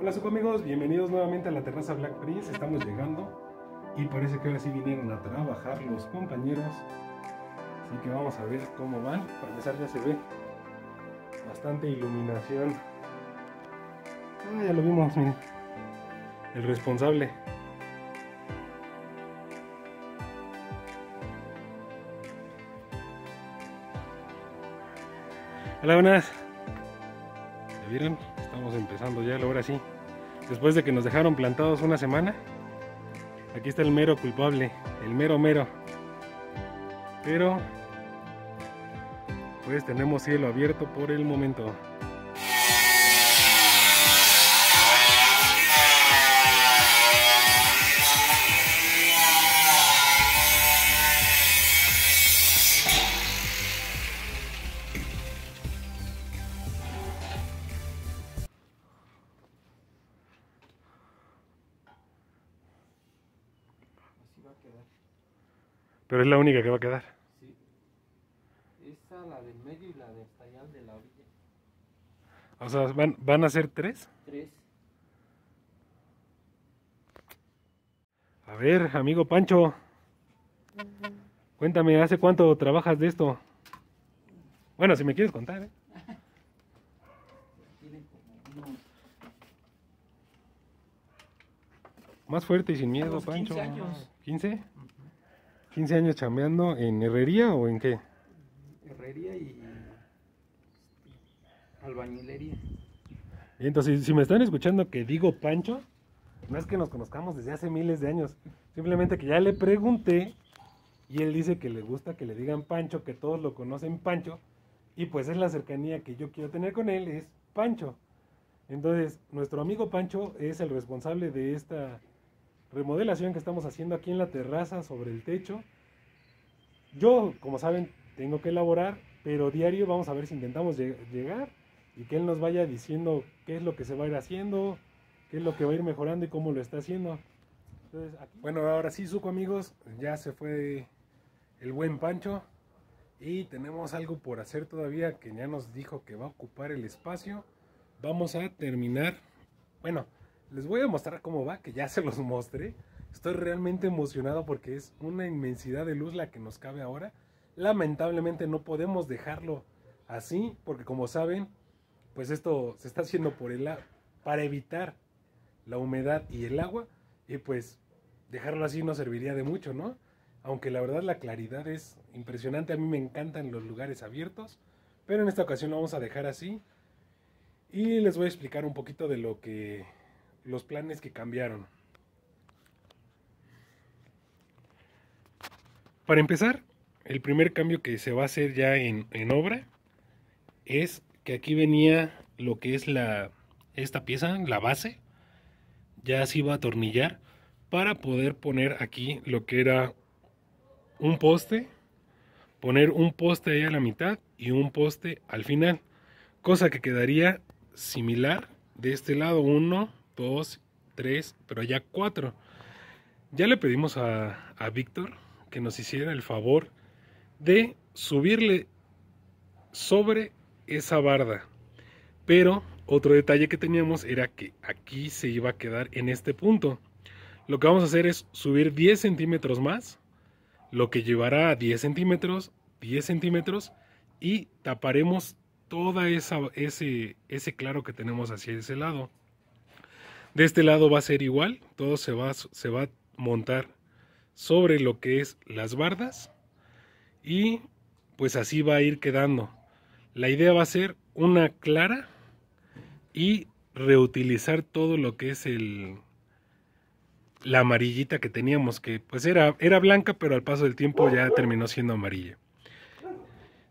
Hola amigos, bienvenidos nuevamente a la terraza Black Prince, estamos llegando y parece que ahora sí vinieron a trabajar los compañeros, así que vamos a ver cómo van, para empezar ya se ve bastante iluminación, ah, ya lo vimos, miren, el responsable. Hola, buenas vieron? Estamos empezando ya, ahora sí. Después de que nos dejaron plantados una semana, aquí está el mero culpable, el mero mero. Pero, pues tenemos cielo abierto por el momento. Pero es la única que va a quedar. Sí. Esa, la del medio y la de de la orilla. O sea, ¿van, van a ser tres? Tres. A ver, amigo Pancho. Cuéntame, ¿hace cuánto trabajas de esto? Bueno, si me quieres contar, ¿eh? Más fuerte y sin miedo, Pancho. 15 años. ¿15? 15 años chambeando en herrería o en qué? Herrería y albañilería. Entonces, si me están escuchando que digo Pancho, no es que nos conozcamos desde hace miles de años. Simplemente que ya le pregunté y él dice que le gusta que le digan Pancho, que todos lo conocen Pancho. Y pues es la cercanía que yo quiero tener con él, es Pancho. Entonces, nuestro amigo Pancho es el responsable de esta remodelación que estamos haciendo aquí en la terraza sobre el techo. Yo, como saben, tengo que elaborar, pero diario vamos a ver si intentamos llegar y que él nos vaya diciendo qué es lo que se va a ir haciendo, qué es lo que va a ir mejorando y cómo lo está haciendo. Bueno, ahora sí, Suco amigos, ya se fue el buen Pancho y tenemos algo por hacer todavía que ya nos dijo que va a ocupar el espacio. Vamos a terminar, bueno, les voy a mostrar cómo va, que ya se los mostré. Estoy realmente emocionado porque es una inmensidad de luz la que nos cabe ahora. Lamentablemente no podemos dejarlo así, porque como saben, pues esto se está haciendo por el, para evitar la humedad y el agua. Y pues dejarlo así no serviría de mucho, ¿no? Aunque la verdad la claridad es impresionante, a mí me encantan los lugares abiertos. Pero en esta ocasión lo vamos a dejar así. Y les voy a explicar un poquito de lo que los planes que cambiaron. Para empezar, el primer cambio que se va a hacer ya en, obra es que aquí venía lo que es la esta pieza, la base, ya se iba a atornillar para poder poner aquí lo que era un poste, poner un poste ahí a la mitad y un poste al final, cosa que quedaría similar de este lado uno dos, tres, pero ya cuatro. Ya le pedimos a, a Víctor que nos hiciera el favor de subirle sobre esa barda. Pero otro detalle que teníamos era que aquí se iba a quedar en este punto. Lo que vamos a hacer es subir 10 centímetros más, lo que llevará a 10 centímetros, 10 centímetros y taparemos toda esa ese, ese claro que tenemos hacia ese lado. De este lado va a ser igual, todo se va, se va a montar sobre lo que es las bardas y pues así va a ir quedando. La idea va a ser una clara y reutilizar todo lo que es el la amarillita que teníamos que pues era era blanca pero al paso del tiempo ya terminó siendo amarilla.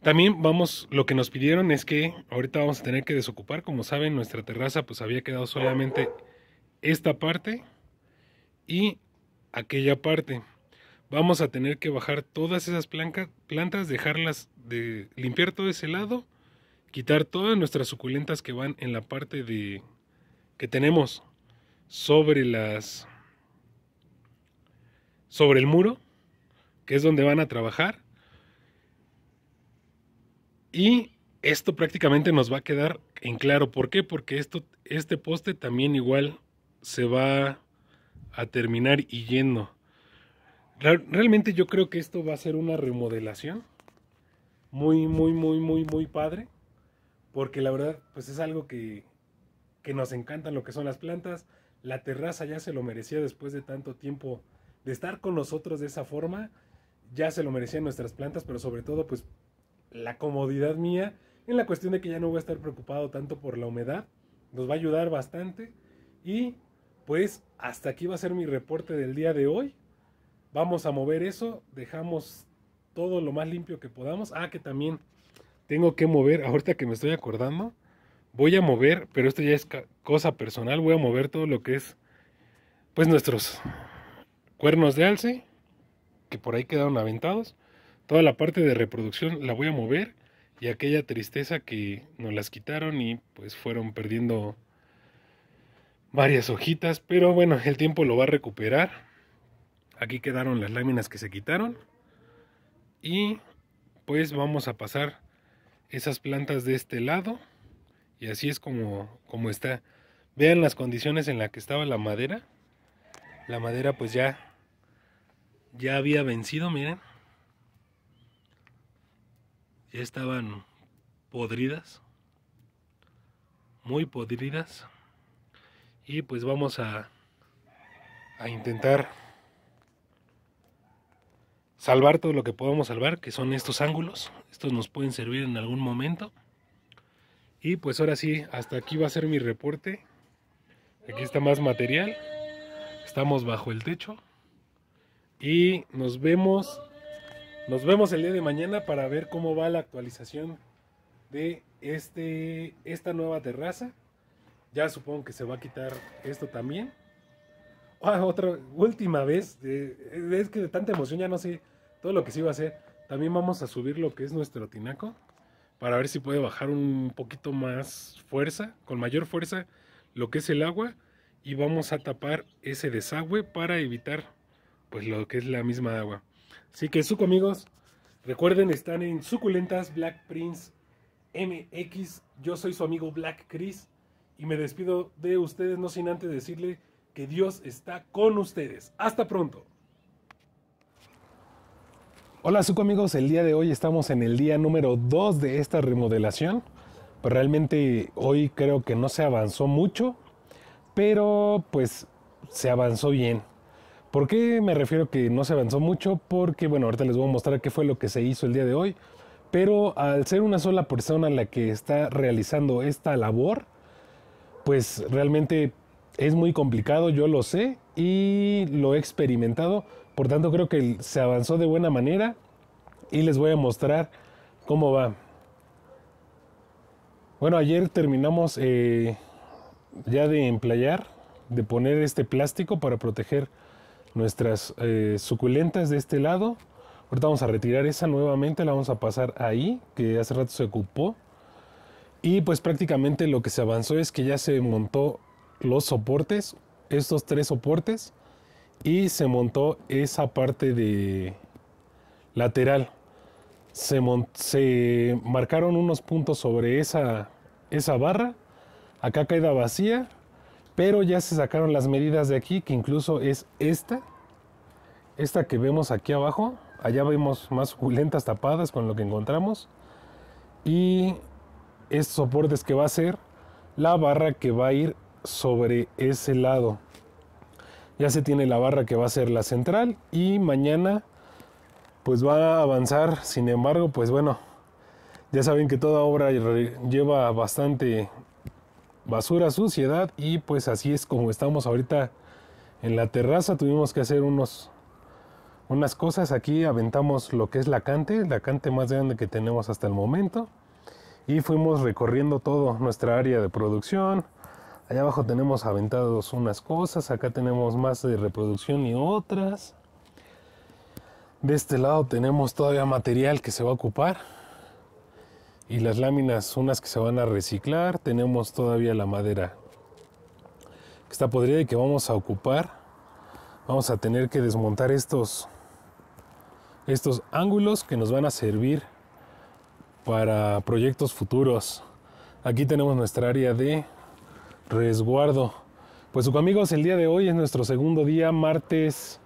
También vamos, lo que nos pidieron es que ahorita vamos a tener que desocupar, como saben, nuestra terraza pues había quedado solamente esta parte y aquella parte. Vamos a tener que bajar todas esas plantas, dejarlas de limpiar todo ese lado, quitar todas nuestras suculentas que van en la parte de que tenemos sobre las sobre el muro, que es donde van a trabajar. Y esto prácticamente nos va a quedar en claro. ¿Por qué? Porque esto, este poste también igual se va a terminar y yendo. Realmente yo creo que esto va a ser una remodelación muy, muy, muy, muy, muy padre. Porque la verdad, pues es algo que, que nos encantan lo que son las plantas. La terraza ya se lo merecía después de tanto tiempo de estar con nosotros de esa forma. Ya se lo merecían nuestras plantas, pero sobre todo, pues la comodidad mía en la cuestión de que ya no voy a estar preocupado tanto por la humedad. Nos va a ayudar bastante. Y pues hasta aquí va a ser mi reporte del día de hoy. Vamos a mover eso, dejamos todo lo más limpio que podamos. Ah, que también tengo que mover, ahorita que me estoy acordando, voy a mover, pero esto ya es cosa personal, voy a mover todo lo que es, pues nuestros cuernos de alce, que por ahí quedaron aventados. Toda la parte de reproducción la voy a mover y aquella tristeza que nos las quitaron y pues fueron perdiendo varias hojitas, pero bueno, el tiempo lo va a recuperar. Aquí quedaron las láminas que se quitaron. Y pues vamos a pasar esas plantas de este lado. Y así es como, como está. Vean las condiciones en las que estaba la madera. La madera pues ya, ya había vencido, miren. Ya estaban podridas. Muy podridas. Y pues vamos a, intentar salvar todo lo que podamos salvar, que son estos ángulos. Estos nos pueden servir en algún momento. Y pues ahora sí, hasta aquí va a ser mi reporte. Aquí está más material. Estamos bajo el techo. Y nos vemos. Nos vemos el día de mañana para ver cómo va la actualización de este, esta nueva terraza. Ya supongo que se va a quitar esto también. Ah, otra última vez. es que de tanta emoción ya no sé todo lo que se iba a hacer. También vamos a subir lo que es nuestro tinaco. Para ver si puede bajar un poquito más fuerza. Con mayor fuerza lo que es el agua. Y vamos a tapar ese desagüe para evitar pues lo que es la misma agua. Así que suco amigos. Recuerden están en Suculentas Black Prince MX. Yo soy su amigo Black Chris. Y me despido de ustedes, no sin antes decirle que Dios está con ustedes. Hasta pronto. Hola, Suco amigos. El día de hoy estamos en el día número 2 de esta remodelación. Pues realmente hoy creo que no se avanzó mucho, pero pues se avanzó bien. ¿Por qué me refiero que no se avanzó mucho? Porque, bueno, ahorita les voy a mostrar qué fue lo que se hizo el día de hoy. Pero al ser una sola persona la que está realizando esta labor, pues realmente es muy complicado, yo lo sé y lo he experimentado, por tanto creo que se avanzó de buena manera y les voy a mostrar cómo va. Bueno, ayer terminamos eh, ya de emplayar, de poner este plástico para proteger nuestras eh, suculentas de este lado. Ahorita vamos a retirar esa nuevamente, la vamos a pasar ahí, que hace rato se ocupó. Y pues prácticamente lo que se avanzó es que ya se montó los soportes, estos tres soportes, y se montó esa parte de lateral. Se, se marcaron unos puntos sobre esa, esa barra. Acá queda vacía, pero ya se sacaron las medidas de aquí, que incluso es esta. Esta que vemos aquí abajo. Allá vemos más suculentas tapadas con lo que encontramos. Y estos soportes que va a ser la barra que va a ir sobre ese lado. Ya se tiene la barra que va a ser la central y mañana pues va a avanzar. Sin embargo, pues bueno, ya saben que toda obra lleva bastante basura, suciedad y pues así es como estamos ahorita en la terraza. Tuvimos que hacer unos unas cosas aquí aventamos lo que es la cante, la cante más grande que tenemos hasta el momento y fuimos recorriendo todo nuestra área de producción. Allá abajo tenemos aventados unas cosas, acá tenemos más de reproducción y otras. De este lado tenemos todavía material que se va a ocupar y las láminas, unas que se van a reciclar. Tenemos todavía la madera que está podrida y que vamos a ocupar. Vamos a tener que desmontar estos, estos ángulos que nos van a servir para proyectos futuros. Aquí tenemos nuestra área de resguardo. Pues amigos, el día de hoy es nuestro segundo día, martes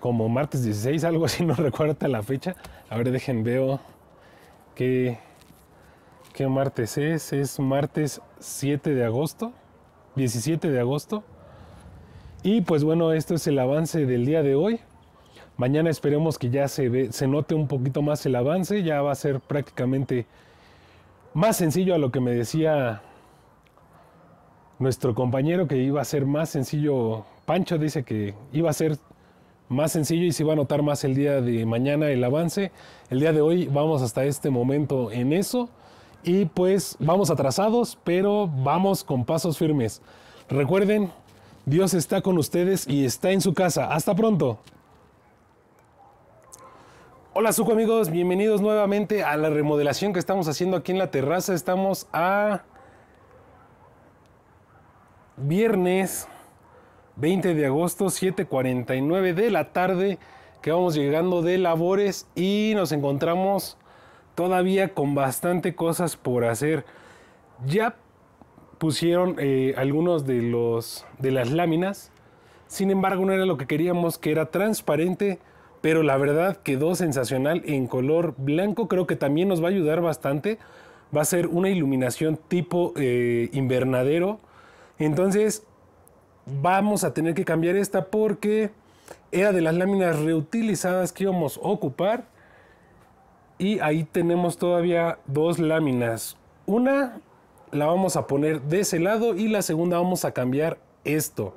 como martes 16, algo así, no recuerdo la fecha. A ver, dejen, veo qué, qué martes es. Es martes 7 de agosto, 17 de agosto. Y pues bueno, esto es el avance del día de hoy. Mañana esperemos que ya se, se note un poquito más el avance, ya va a ser prácticamente más sencillo a lo que me decía nuestro compañero que iba a ser más sencillo. Pancho dice que iba a ser más sencillo y se va a notar más el día de mañana el avance. El día de hoy vamos hasta este momento en eso y pues vamos atrasados, pero vamos con pasos firmes. Recuerden, Dios está con ustedes y está en su casa. Hasta pronto. Hola Suco amigos, bienvenidos nuevamente a la remodelación que estamos haciendo aquí en la terraza. Estamos a viernes 20 de agosto, 7.49 de la tarde, que vamos llegando de labores y nos encontramos todavía con bastante cosas por hacer. Ya pusieron eh, algunos de, los, de las láminas, sin embargo no era lo que queríamos, que era transparente pero la verdad quedó sensacional en color blanco, creo que también nos va a ayudar bastante. Va a ser una iluminación tipo eh, invernadero. Entonces vamos a tener que cambiar esta porque era de las láminas reutilizadas que íbamos a ocupar. Y ahí tenemos todavía dos láminas. Una la vamos a poner de ese lado y la segunda vamos a cambiar esto.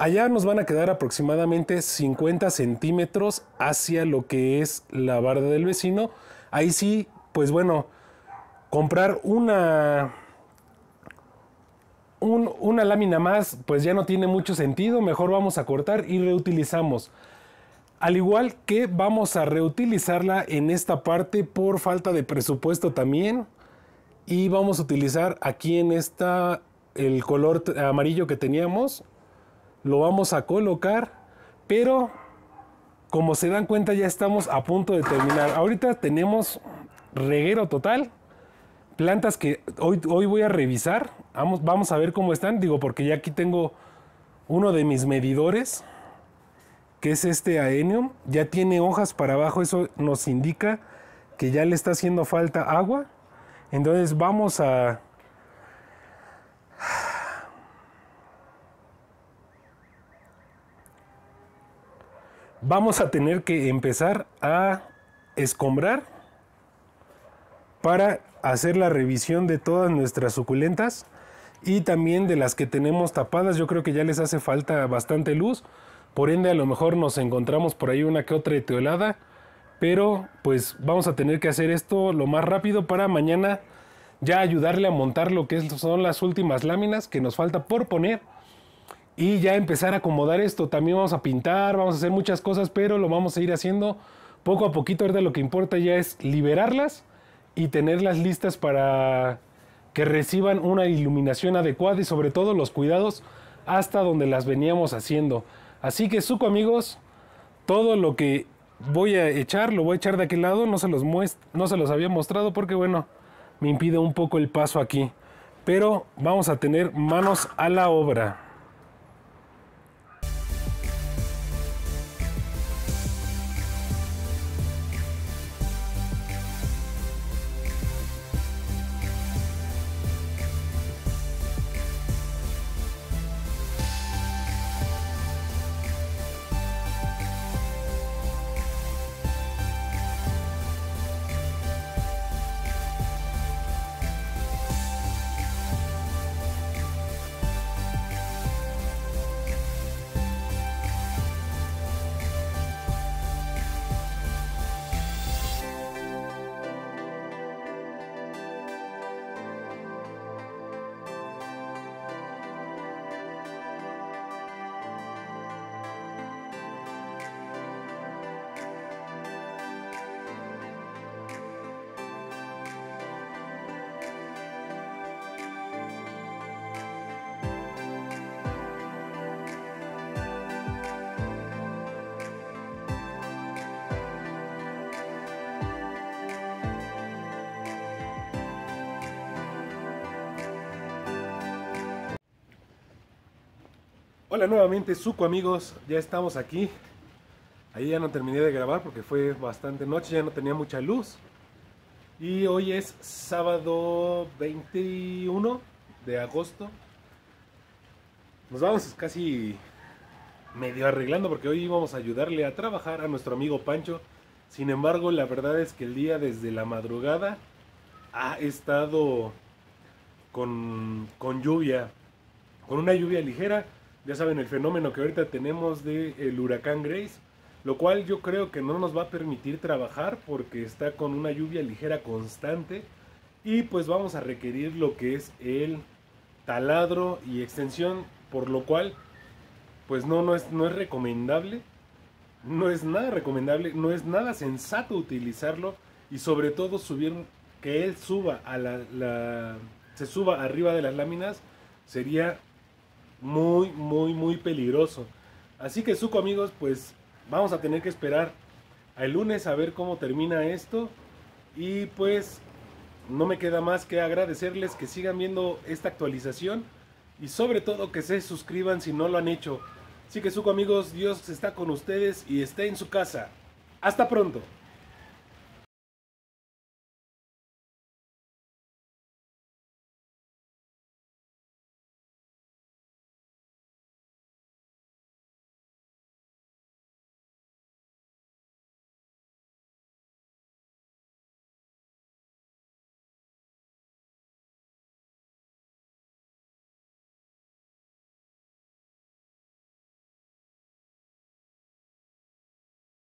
Allá nos van a quedar aproximadamente 50 centímetros hacia lo que es la barda del vecino. Ahí sí, pues bueno, comprar una, una lámina más, pues ya no tiene mucho sentido. Mejor vamos a cortar y reutilizamos. Al igual que vamos a reutilizarla en esta parte por falta de presupuesto también. Y vamos a utilizar aquí en esta el color amarillo que teníamos lo vamos a colocar, pero como se dan cuenta ya estamos a punto de terminar. Ahorita tenemos reguero total, plantas que hoy, hoy voy a revisar, vamos, vamos a ver cómo están, digo porque ya aquí tengo uno de mis medidores, que es este aenium, ya tiene hojas para abajo, eso nos indica que ya le está haciendo falta agua, entonces vamos a vamos a tener que empezar a escombrar para hacer la revisión de todas nuestras suculentas y también de las que tenemos tapadas. Yo creo que ya les hace falta bastante luz. Por ende, a lo mejor nos encontramos por ahí una que otra teolada, Pero pues vamos a tener que hacer esto lo más rápido para mañana ya ayudarle a montar lo que son las últimas láminas que nos falta por poner y ya empezar a acomodar esto. También vamos a pintar, vamos a hacer muchas cosas, pero lo vamos a ir haciendo poco a poquito. de lo que importa ya es liberarlas y tenerlas listas para que reciban una iluminación adecuada y sobre todo los cuidados hasta donde las veníamos haciendo. Así que suco amigos, todo lo que voy a echar, lo voy a echar de aquel lado, no se los, no se los había mostrado porque bueno, me impide un poco el paso aquí. Pero vamos a tener manos a la obra. Hola nuevamente Suco amigos, ya estamos aquí. Ahí ya no terminé de grabar porque fue bastante noche, ya no tenía mucha luz. Y hoy es sábado 21 de agosto. Nos vamos casi medio arreglando porque hoy íbamos a ayudarle a trabajar a nuestro amigo Pancho. Sin embargo, la verdad es que el día desde la madrugada ha estado con, con lluvia, con una lluvia ligera ya saben, el fenómeno que ahorita tenemos del el huracán Grace, lo cual yo creo que no nos va a permitir trabajar porque está con una lluvia ligera constante y pues vamos a requerir lo que es el taladro y extensión, por lo cual pues no, no es, no es recomendable, no es nada recomendable, no es nada sensato utilizarlo y sobre todo subir, que él suba a la se suba arriba de las láminas sería muy, muy, muy peligroso. Así que Suco amigos, pues vamos a tener que esperar al lunes a ver cómo termina esto. Y pues no me queda más que agradecerles que sigan viendo esta actualización y sobre todo que se suscriban si no lo han hecho. Así que Suco amigos, Dios está con ustedes y esté en su casa. Hasta pronto.